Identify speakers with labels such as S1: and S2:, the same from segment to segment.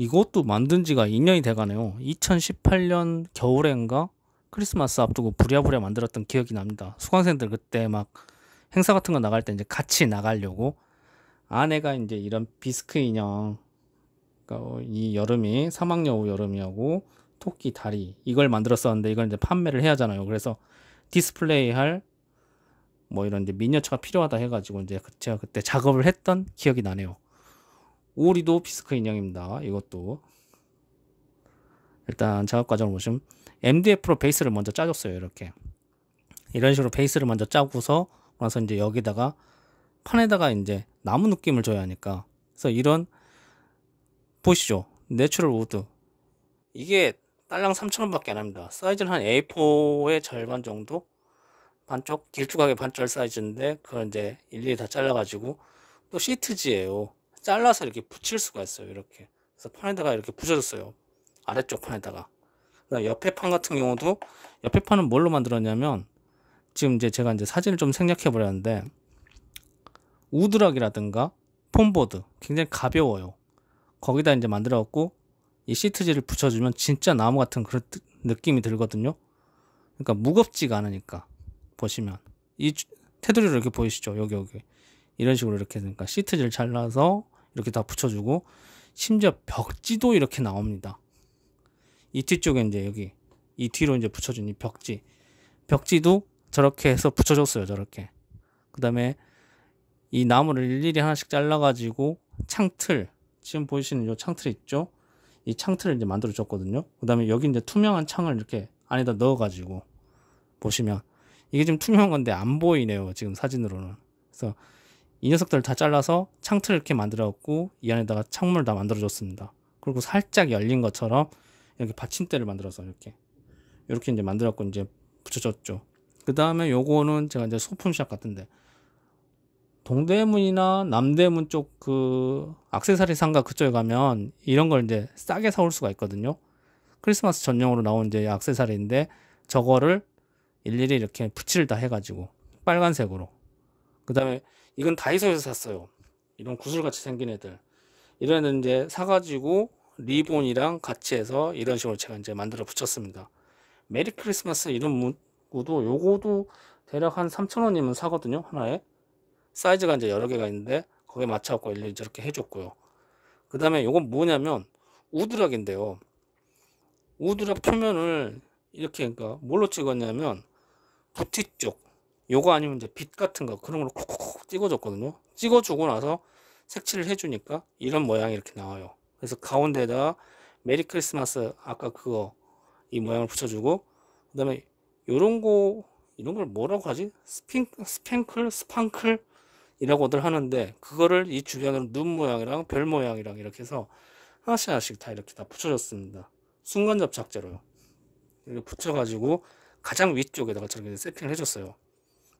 S1: 이것도 만든 지가 2년이 돼가네요. 2018년 겨울엔가 크리스마스 앞두고 부랴부랴 만들었던 기억이 납니다. 수강생들 그때 막 행사 같은 거 나갈 때 이제 같이 나가려고 아내가 이제 이런 비스크 인형 그러니까 어, 이 여름이 사막여우 여름이하고 토끼 다리 이걸 만들었었는데 이걸 이제 판매를 해야 하잖아요. 그래서 디스플레이할 뭐 이런 이제 미니어처가 필요하다 해가지고 이제 그 제가 그때 작업을 했던 기억이 나네요. 오리도 피스크 인형입니다. 이것도 일단 작업 과정을 보시면 MDF로 베이스를 먼저 짜줬어요. 이렇게 이런 식으로 베이스를 먼저 짜고서 와서 이제 여기다가 판에다가 이제 나무 느낌을 줘야 하니까 그래서 이런 보시죠. 내추럴 우드 이게 딸랑 3,000원밖에 안 합니다. 사이즈는 한 A4의 절반 정도? 반쪽? 길쭉하게 반절 사이즈인데, 그걸 이제 일일이 다 잘라가지고, 또 시트지예요. 잘라서 이렇게 붙일 수가 있어요. 이렇게. 그래서 판에다가 이렇게 붙여줬어요. 아래쪽 판에다가. 옆에 판 같은 경우도 옆에 판은 뭘로 만들었냐면 지금 이제 제가 이제 사진을 좀 생략해 버렸는데 우드락이라든가 폼보드 굉장히 가벼워요. 거기다 이제 만들어갖고 이 시트지를 붙여주면 진짜 나무 같은 그런 느낌이 들거든요. 그러니까 무겁지가 않으니까 보시면 이 테두리로 이렇게 보이시죠? 여기 여기 이런 식으로 이렇게 그러니까 시트지를 잘라서 이렇게 다 붙여주고 심지어 벽지도 이렇게 나옵니다. 이 뒤쪽에 이제 여기 이 뒤로 이제 붙여준 이 벽지 벽지도 저렇게 해서 붙여줬어요 저렇게 그 다음에 이 나무를 일일이 하나씩 잘라가지고 창틀 지금 보이시는 요 창틀 있죠 이 창틀을 이제 만들어 줬거든요 그 다음에 여기 이제 투명한 창을 이렇게 안에다 넣어 가지고 보시면 이게 지금 투명한 건데 안 보이네요 지금 사진으로는 그래서 이 녀석들을 다 잘라서 창틀 이렇게 만들었고 이 안에다가 창문을 다 만들어줬습니다. 그리고 살짝 열린 것처럼 이렇게 받침대를 만들어서 이렇게 이렇게 이제 만들었고 이제 붙여줬죠. 그 다음에 요거는 제가 이제 소품샵 같은데 동대문이나 남대문 쪽 그 악세사리 상가 그쪽에 가면 이런 걸 이제 싸게 사올 수가 있거든요. 크리스마스 전용으로 나온 이제 악세사리인데 저거를 일일이 이렇게 붙이를 다 해가지고 빨간색으로 그 다음에 이건 다이소에서 샀어요. 이런 구슬같이 생긴 애들. 이런 애들 이제 사가지고 리본이랑 같이 해서 이런 식으로 제가 이제 만들어 붙였습니다. 메리 크리스마스 이런 문구도 요거도 대략 한 3,000원이면 사거든요. 하나에. 사이즈가 이제 여러 개가 있는데 거기에 맞춰갖고 일일이 저렇게 해줬고요. 그 다음에 요건 뭐냐면 우드락인데요. 우드락 표면을 이렇게 그러니까 뭘로 찍었냐면 부티 쪽 요거 아니면 이제 빛 같은 거 그런 걸로 콕콕 찍어줬거든요. 찍어주고 나서 색칠을 해주니까 이런 모양이 이렇게 나와요. 그래서 가운데다 메리 크리스마스 아까 그거 이 모양을 붙여주고 그 다음에 이런거 이런 걸 뭐라고 하지? 스핑, 스팽클? 스팡클? 이라고들 하는데 그거를 이 주변으로 눈 모양이랑 별 모양이랑 이렇게 해서 하나씩 하나씩 다 이렇게 다 붙여줬습니다. 순간 접착제로요. 이렇게 붙여가지고 가장 위쪽에다가 저렇게 세팅을 해줬어요.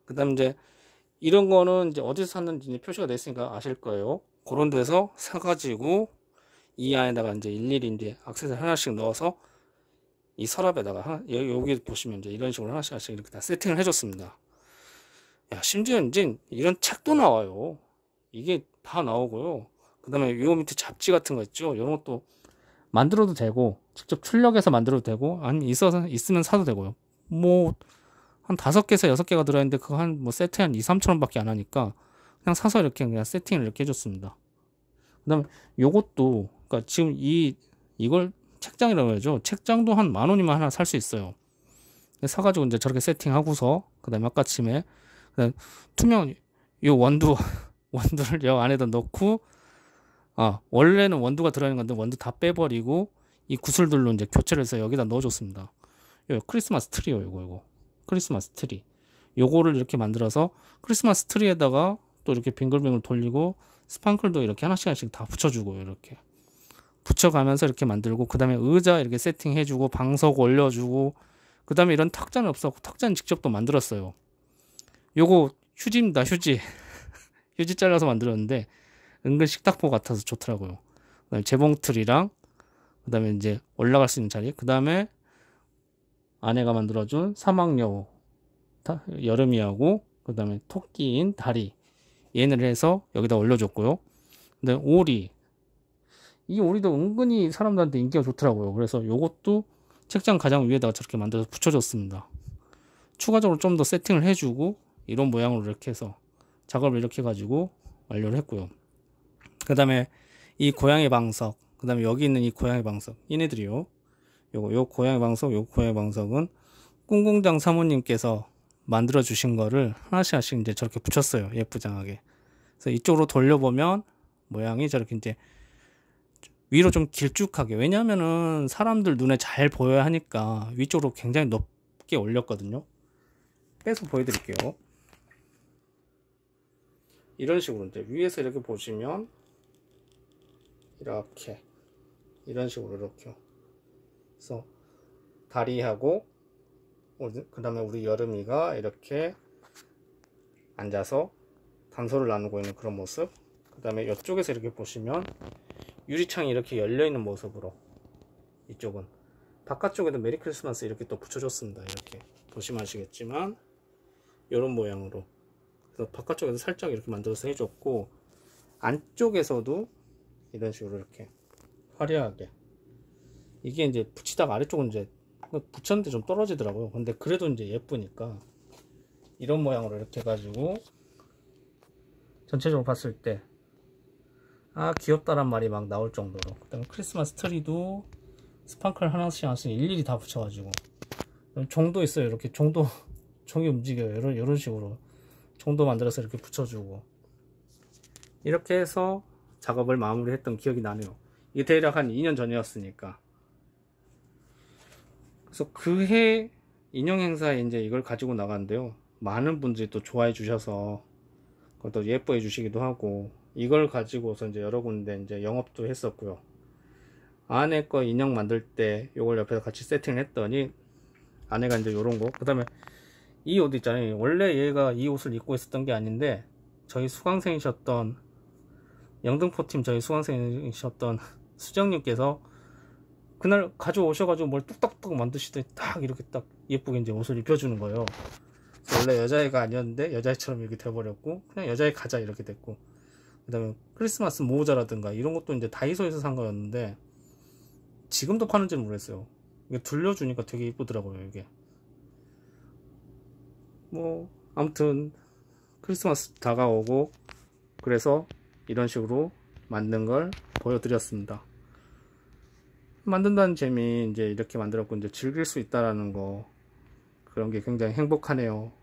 S1: 그 다음 이제 이런 거는 이제 어디서 샀는지 표시가 돼 있으니까 아실 거예요. 그런 데서 사가지고 이 안에다가 이제 일일이 이제 악세서 하나씩 넣어서 이 서랍에다가 하나, 여기 보시면 이제 이런 식으로 하나씩 하나씩 이렇게 다 세팅을 해줬습니다. 야, 심지어 이제 이런 책도 나와요. 이게 다 나오고요. 그 다음에 요 밑에 잡지 같은 거 있죠. 이런 것도 만들어도 되고, 직접 출력해서 만들어도 되고, 아니 있어서, 있으면 사도 되고요. 뭐, 한 다섯 개에서 여섯 개가 들어있는데 그거 한 뭐 세트에 한 2, 3천 원밖에 안 하니까 그냥 사서 이렇게 그냥 세팅을 이렇게 해줬습니다. 그 다음에 요것도 그니까 지금 이 이걸 책장이라고 해야죠. 책장도 한 만 원이면 하나 살 수 있어요. 사가지고 이제 저렇게 세팅하고서 그 다음에 아까침에 투명 요 원두 원두를 요 안에다 넣고 아 원래는 원두가 들어있는 건데 원두 다 빼버리고 이 구슬들로 이제 교체를 해서 여기다 넣어줬습니다. 요 크리스마스 트리오 이거 이거 크리스마스 트리 요거를 이렇게 만들어서 크리스마스 트리에다가 또 이렇게 빙글빙글 돌리고 스판클도 이렇게 하나씩 하나씩 다 붙여주고 이렇게 붙여가면서 이렇게 만들고 그 다음에 의자 이렇게 세팅해주고 방석 올려주고 그 다음에 이런 탁자는 없었고 탁자는 직접 또 만들었어요 요거 휴지입니다 휴지 휴지 잘라서 만들었는데 은근 식탁보 같아서 좋더라고요 그다음에 재봉틀이랑 그 다음에 이제 올라갈 수 있는 자리 그 다음에 아내가 만들어준 사막여우 여름이하고 그 다음에 토끼인 다리 얘네를 해서 여기다 올려줬고요. 근데 오리 이 오리도 은근히 사람들한테 인기가 좋더라고요. 그래서 요것도 책장 가장 위에다가 저렇게 만들어서 붙여줬습니다. 추가적으로 좀 더 세팅을 해주고 이런 모양으로 이렇게 해서 작업을 이렇게 해 가지고 완료를 했고요. 그 다음에 이 고양이 방석, 그 다음에 여기 있는 이 고양이 방석, 얘네들이요. 요요 고양이 방석 요 고양이 방석은 꿍꿍장 사모님께서 만들어 주신 거를 하나씩 하나씩 이제 저렇게 붙였어요 예쁘장하게 그래서 이쪽으로 돌려보면 모양이 저렇게 이제 위로 좀 길쭉하게 왜냐면은 사람들 눈에 잘 보여야 하니까 위쪽으로 굉장히 높게 올렸거든요 빼서 보여드릴게요 이런 식으로 이제 위에서 이렇게 보시면 이렇게 이런 식으로 이렇게 그래서 다리하고 그 다음에 우리 여름이가 이렇게 앉아서 단서를 나누고 있는 그런 모습 그 다음에 이쪽에서 이렇게 보시면 유리창이 이렇게 열려있는 모습으로 이쪽은 바깥쪽에도 메리 크리스마스 이렇게 또 붙여줬습니다 이렇게 보시면 아시겠지만 이런 모양으로 그래서 바깥쪽에서 살짝 이렇게 만들어서 해줬고 안쪽에서도 이런 식으로 이렇게 화려하게 이게 이제 붙이다가 아래쪽은 이제 붙였는데 좀 떨어지더라고요. 근데 그래도 이제 예쁘니까 이런 모양으로 이렇게 해가지고 전체적으로 봤을 때 아 귀엽다란 말이 막 나올 정도로 그 다음에 크리스마스 트리도 스판클 하나씩 하나씩 일일이 다 붙여가지고 종도 있어요 이렇게 종도 종이 움직여요 이런, 이런 식으로 종도 만들어서 이렇게 붙여주고 이렇게 해서 작업을 마무리했던 기억이 나네요 이게 대략 한 2년 전이었으니까 그래서 그 해 인형 행사에 이제 이걸 가지고 나갔는데요. 많은 분들이 또 좋아해 주셔서 그것도 예뻐해 주시기도 하고 이걸 가지고서 이제 여러 군데 이제 영업도 했었고요. 아내 거 인형 만들 때 이걸 옆에서 같이 세팅을 했더니 아내가 이제 요런 거. 그 다음에 이 옷 있잖아요. 원래 얘가 이 옷을 입고 있었던 게 아닌데 저희 수강생이셨던 영등포팀 저희 수강생이셨던 수정님께서 그날 가져오셔가지고 뭘 뚝딱뚝 만드시더니 딱 이렇게 딱 예쁘게 이제 옷을 입혀주는 거예요. 원래 여자애가 아니었는데 여자애처럼 이렇게 돼버렸고 그냥 여자애 가자 이렇게 됐고 그다음에 크리스마스 모자라든가 이런 것도 이제 다이소에서 산 거였는데 지금도 파는지는 모르겠어요. 이게 둘러주니까 되게 이쁘더라고요 이게. 뭐 아무튼 크리스마스 다가오고 그래서 이런 식으로 만든 걸 보여드렸습니다. 만든다는 재미 이제 이렇게 만들었고 이제 즐길 수 있다라는 거 그런 게 굉장히 행복하네요.